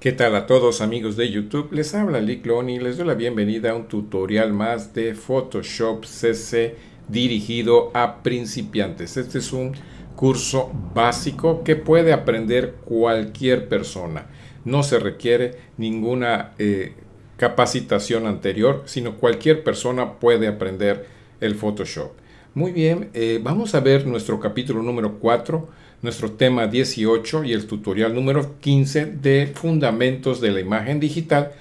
¿Qué tal a todos amigos de YouTube? Les habla Liclon y les doy la bienvenida a un tutorial más de Photoshop CC dirigido a principiantes. Este es un curso básico que puede aprender cualquier persona. No se requiere ninguna eh, capacitación anterior, sino cualquier persona puede aprender el Photoshop. Muy bien, eh, vamos a ver nuestro capítulo número 4, nuestro tema 18 y el tutorial número 15 de Fundamentos de la Imagen Digital.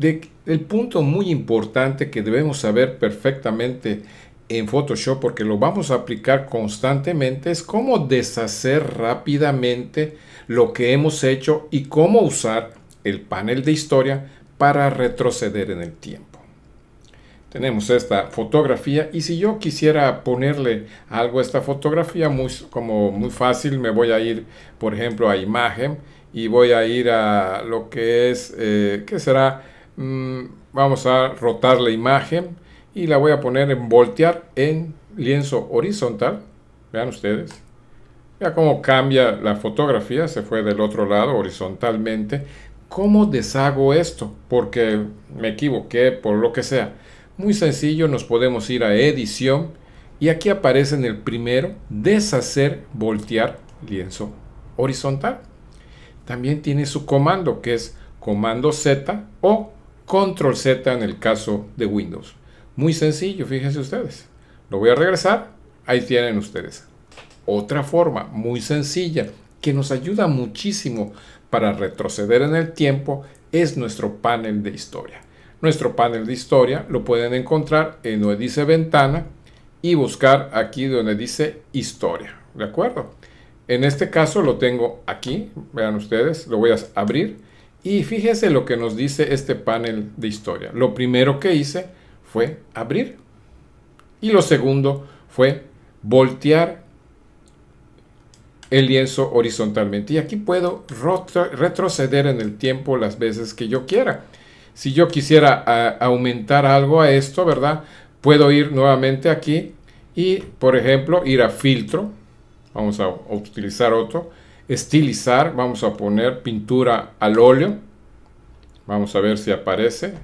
el punto muy importante que debemos saber perfectamente en Photoshop, porque lo vamos a aplicar constantemente, es cómo deshacer rápidamente lo que hemos hecho y cómo usar el panel de historia para retroceder en el tiempo tenemos esta fotografía y si yo quisiera ponerle algo a esta fotografía muy, como muy fácil me voy a ir por ejemplo a imagen y voy a ir a lo que es eh, que será mm, vamos a rotar la imagen y la voy a poner en voltear en lienzo horizontal vean ustedes ya cómo cambia la fotografía se fue del otro lado horizontalmente ¿Cómo deshago esto? Porque me equivoqué por lo que sea muy sencillo, nos podemos ir a edición y aquí aparece en el primero deshacer, voltear lienzo horizontal. También tiene su comando que es comando Z o control Z en el caso de Windows. Muy sencillo, fíjense ustedes. Lo voy a regresar, ahí tienen ustedes. Otra forma muy sencilla que nos ayuda muchísimo para retroceder en el tiempo es nuestro panel de historia nuestro panel de historia. Lo pueden encontrar en donde dice ventana y buscar aquí donde dice historia. ¿De acuerdo? En este caso lo tengo aquí, vean ustedes, lo voy a abrir y fíjense lo que nos dice este panel de historia. Lo primero que hice fue abrir y lo segundo fue voltear el lienzo horizontalmente. Y aquí puedo retroceder en el tiempo las veces que yo quiera. Si yo quisiera aumentar algo a esto, ¿verdad? Puedo ir nuevamente aquí y, por ejemplo, ir a filtro. Vamos a, utilizar otro. Estilizar. Vamos a poner pintura al óleo. Vamos a ver si aparece.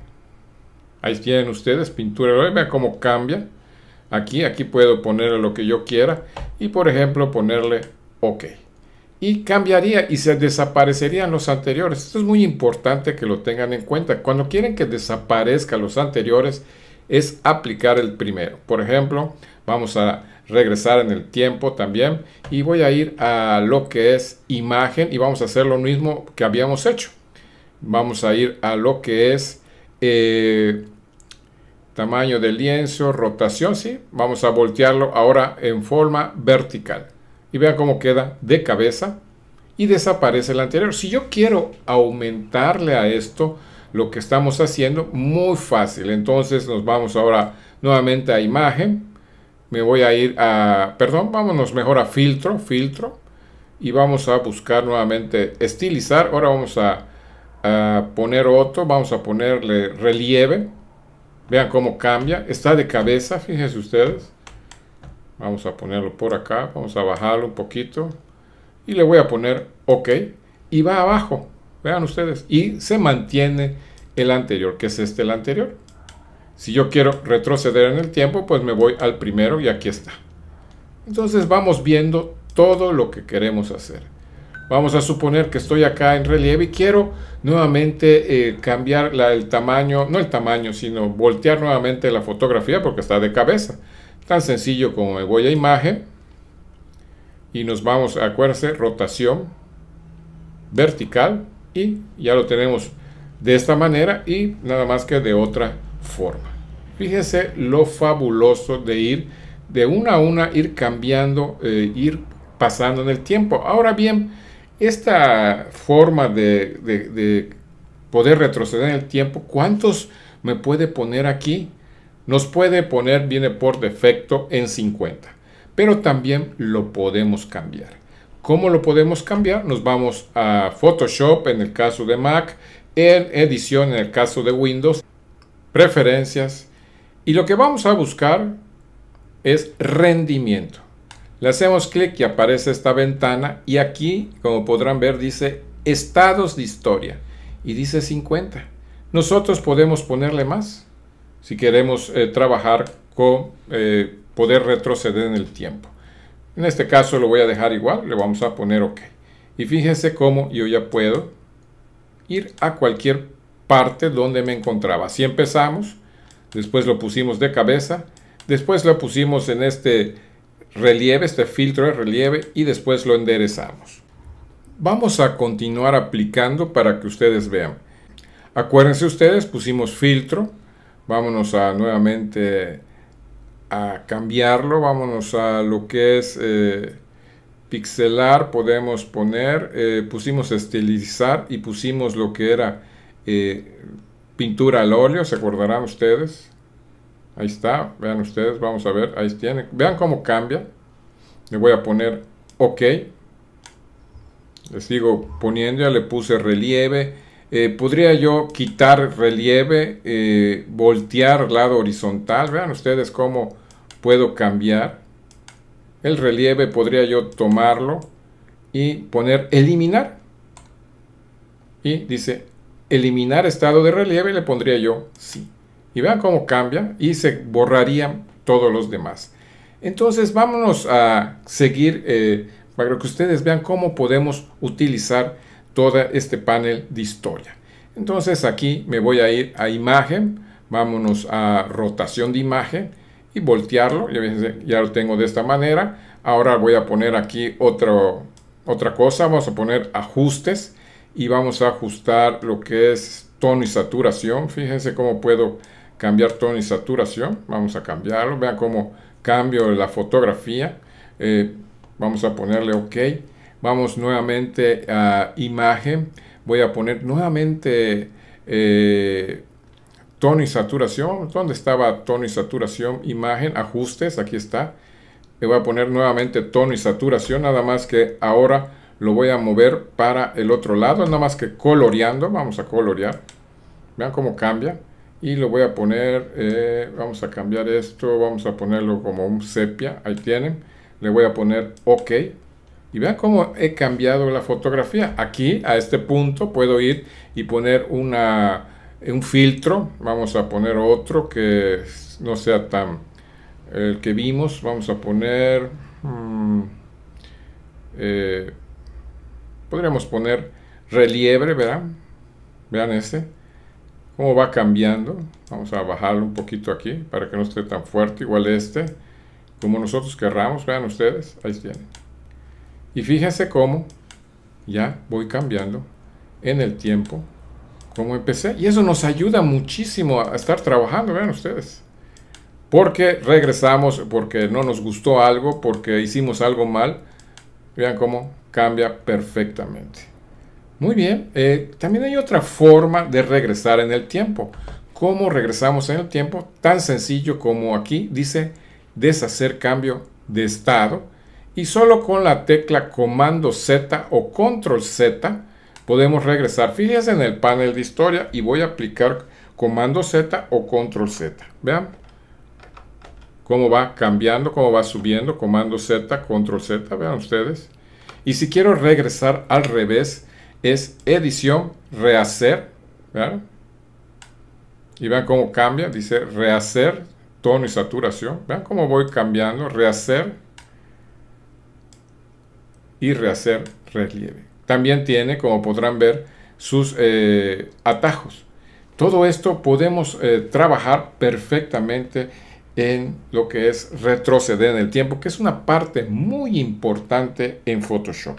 Ahí tienen ustedes pintura al óleo. Vean cómo cambia. Aquí, aquí puedo ponerle lo que yo quiera. Y, por ejemplo, ponerle OK y cambiaría y se desaparecerían los anteriores. Esto es muy importante que lo tengan en cuenta. Cuando quieren que desaparezcan los anteriores es aplicar el primero. Por ejemplo, vamos a regresar en el tiempo también y voy a ir a lo que es imagen y vamos a hacer lo mismo que habíamos hecho. Vamos a ir a lo que es eh, tamaño de lienzo, rotación, Vamos a voltearlo ahora en forma vertical y vea cómo queda de cabeza y desaparece el anterior. Si yo quiero aumentarle a esto lo que estamos haciendo, muy fácil. Entonces nos vamos ahora nuevamente a imagen. Me voy a ir a, perdón, vámonos mejor a filtro, filtro. Y vamos a buscar nuevamente estilizar. Ahora vamos a poner otro, vamos a ponerle relieve. Vean cómo cambia. Está de cabeza, fíjense ustedes. Vamos a ponerlo por acá, vamos a bajarlo un poquito y le voy a poner OK y va abajo, vean ustedes, y se mantiene el anterior, que es este el anterior. Si yo quiero retroceder en el tiempo, pues me voy al primero y aquí está. Entonces vamos viendo todo lo que queremos hacer. Vamos a suponer que estoy acá en relieve y quiero nuevamente eh, cambiar el tamaño, no el tamaño, sino voltear nuevamente la fotografía porque está de cabeza. Tan sencillo como me voy a imagen y nos vamos, a acuérdense, rotación vertical y ya lo tenemos de esta manera y nada más que de otra forma. Fíjense lo fabuloso de ir de una a una, ir cambiando, eh, ir pasando en el tiempo. Ahora bien, esta forma de poder retroceder en el tiempo, ¿cuántos me puede poner aquí? nos puede poner, viene por defecto en 50, pero también lo podemos cambiar. ¿Cómo lo podemos cambiar? Nos vamos a Photoshop en el caso de Mac, en edición en el caso de Windows, preferencias, y lo que vamos a buscar es rendimiento. Le hacemos clic y aparece esta ventana y aquí, como podrán ver, dice estados de historia y dice 50. Nosotros podemos ponerle más si queremos eh, trabajar con eh, poder retroceder en el tiempo. En este caso lo voy a dejar igual, le vamos a poner OK. Y fíjense cómo yo ya puedo ir a cualquier parte donde me encontraba. Así empezamos, después lo pusimos de cabeza, después lo pusimos en este relieve, este filtro de relieve y después lo enderezamos. Vamos a continuar aplicando para que ustedes vean. Acuérdense ustedes, pusimos filtro, vámonos a nuevamente a cambiarlo, vámonos a lo que es eh, pixelar, podemos poner, eh, pusimos estilizar y pusimos lo que era eh, pintura al óleo, se acordarán ustedes, ahí está, vean ustedes, vamos a ver, ahí tiene, vean cómo cambia, le voy a poner ok, les sigo poniendo, ya le puse relieve, eh, podría yo quitar relieve, eh, voltear lado horizontal. Vean ustedes cómo puedo cambiar. El relieve podría yo tomarlo y poner eliminar. Y dice eliminar estado de relieve le pondría yo sí. Y vean cómo cambia y se borrarían todos los demás. Entonces vámonos a seguir eh, para que ustedes vean cómo podemos utilizar todo este panel de historia. Entonces aquí me voy a ir a imagen, vámonos a rotación de imagen y voltearlo, ya, ya lo tengo de esta manera. Ahora voy a poner aquí otra cosa, vamos a poner ajustes y vamos a ajustar lo que es tono y saturación. Fíjense cómo puedo cambiar tono y saturación. Vamos a cambiarlo. Vean cómo cambio la fotografía. Eh, vamos a ponerle OK. Vamos nuevamente a imagen. Voy a poner nuevamente eh, tono y saturación. ¿Dónde estaba tono y saturación? Imagen, ajustes, aquí está. Le voy a poner nuevamente tono y saturación, nada más que ahora lo voy a mover para el otro lado, nada más que coloreando. Vamos a colorear. Vean cómo cambia. Y lo voy a poner, eh, vamos a cambiar esto, vamos a ponerlo como un sepia. Ahí tienen. Le voy a poner OK. Y vean cómo he cambiado la fotografía. Aquí, a este punto, puedo ir y poner un filtro. Vamos a poner otro que no sea tan el que vimos. Vamos a poner... Mm, eh, podríamos poner relieve, ¿verdad? Vean este. Cómo va cambiando. Vamos a bajarlo un poquito aquí para que no esté tan fuerte. Igual este. Como nosotros querramos. Vean ustedes. Ahí tienen. Y fíjense cómo ya voy cambiando en el tiempo como empecé. Y eso nos ayuda muchísimo a estar trabajando, vean ustedes. Porque regresamos, porque no nos gustó algo, porque hicimos algo mal. Vean cómo cambia perfectamente. Muy bien, eh, también hay otra forma de regresar en el tiempo. ¿Cómo regresamos en el tiempo? Tan sencillo como aquí dice deshacer cambio de estado y solo con la tecla comando Z o control Z podemos regresar. Fíjense en el panel de historia y voy a aplicar comando Z o control Z. Vean cómo va cambiando, cómo va subiendo, comando Z, control Z, vean ustedes. Y si quiero regresar al revés, es edición, rehacer, ¿vean? Y vean cómo cambia, dice rehacer, tono y saturación. Vean cómo voy cambiando, rehacer, y rehacer relieve. También tiene, como podrán ver, sus eh, atajos. Todo esto podemos eh, trabajar perfectamente en lo que es retroceder en el tiempo, que es una parte muy importante en Photoshop.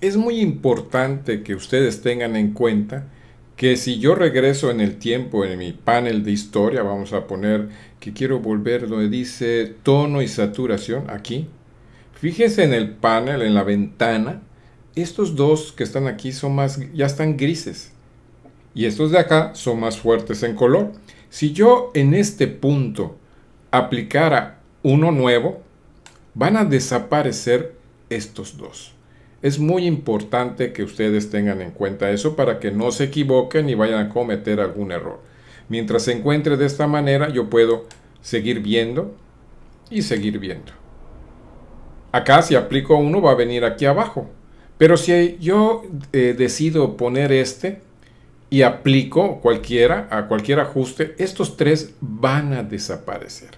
Es muy importante que ustedes tengan en cuenta que si yo regreso en el tiempo en mi panel de historia, vamos a poner que quiero volver donde dice tono y saturación, aquí, Fíjense en el panel, en la ventana, estos dos que están aquí son más, ya están grises. Y estos de acá son más fuertes en color. Si yo en este punto aplicara uno nuevo, van a desaparecer estos dos. Es muy importante que ustedes tengan en cuenta eso para que no se equivoquen y vayan a cometer algún error. Mientras se encuentre de esta manera, yo puedo seguir viendo y seguir viendo. Acá si aplico uno va a venir aquí abajo. Pero si yo eh, decido poner este y aplico cualquiera, a cualquier ajuste, estos tres van a desaparecer.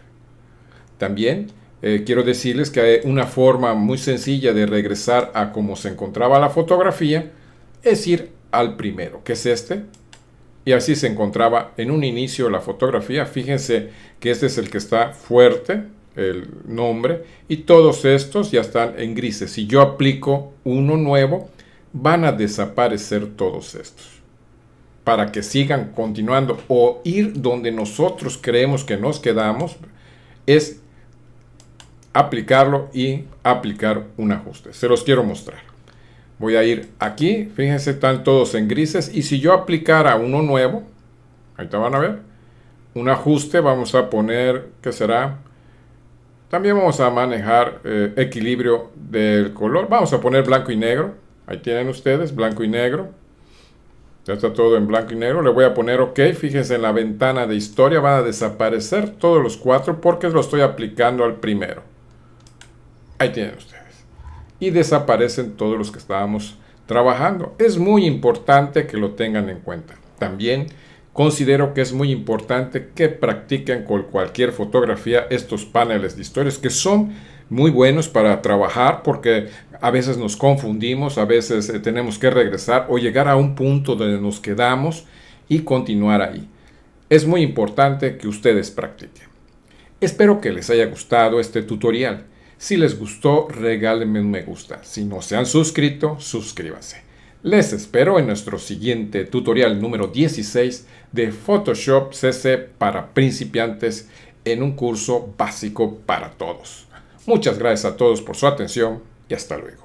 También eh, quiero decirles que hay una forma muy sencilla de regresar a como se encontraba la fotografía es ir al primero, que es este. Y así se encontraba en un inicio la fotografía. Fíjense que este es el que está fuerte, el nombre y todos estos ya están en grises. Si yo aplico uno nuevo, van a desaparecer todos estos para que sigan continuando o ir donde nosotros creemos que nos quedamos es aplicarlo y aplicar un ajuste. Se los quiero mostrar. Voy a ir aquí, fíjense, están todos en grises y si yo aplicara uno nuevo, ahí te van a ver, un ajuste, vamos a poner que será también vamos a manejar eh, equilibrio del color. Vamos a poner blanco y negro. Ahí tienen ustedes, blanco y negro. Ya está todo en blanco y negro. Le voy a poner OK. Fíjense en la ventana de historia. Van a desaparecer todos los cuatro porque lo estoy aplicando al primero. Ahí tienen ustedes. Y desaparecen todos los que estábamos trabajando. Es muy importante que lo tengan en cuenta. También Considero que es muy importante que practiquen con cualquier fotografía estos paneles de historias que son muy buenos para trabajar porque a veces nos confundimos, a veces eh, tenemos que regresar o llegar a un punto donde nos quedamos y continuar ahí. Es muy importante que ustedes practiquen. Espero que les haya gustado este tutorial. Si les gustó, regálenme un me gusta. Si no se han suscrito, suscríbanse. Les espero en nuestro siguiente tutorial número 16 de Photoshop CC para principiantes en un curso básico para todos. Muchas gracias a todos por su atención y hasta luego.